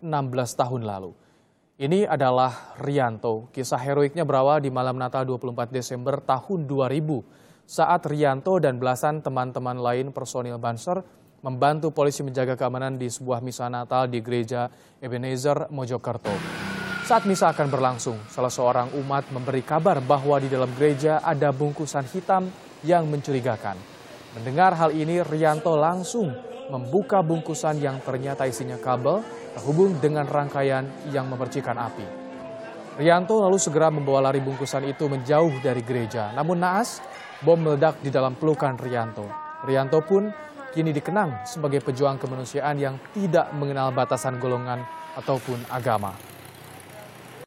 16 tahun lalu. Ini adalah Rianto. Kisah heroiknya berawal di malam Natal 24 Desember tahun 2000 saat Rianto dan belasan teman-teman lain personil Banser membantu polisi menjaga keamanan di sebuah misa Natal di gereja Ebenezer Mojokerto. Saat misa akan berlangsung, salah seorang umat memberi kabar bahwa di dalam gereja ada bungkusan hitam yang mencurigakan. Mendengar hal ini, Rianto langsung membuka bungkusan yang ternyata isinya kabel terhubung dengan rangkaian yang memercikan api. Rianto lalu segera membawa lari bungkusan itu menjauh dari gereja. Namun naas, bom meledak di dalam pelukan Rianto. Rianto pun kini dikenang sebagai pejuang kemanusiaan yang tidak mengenal batasan golongan ataupun agama.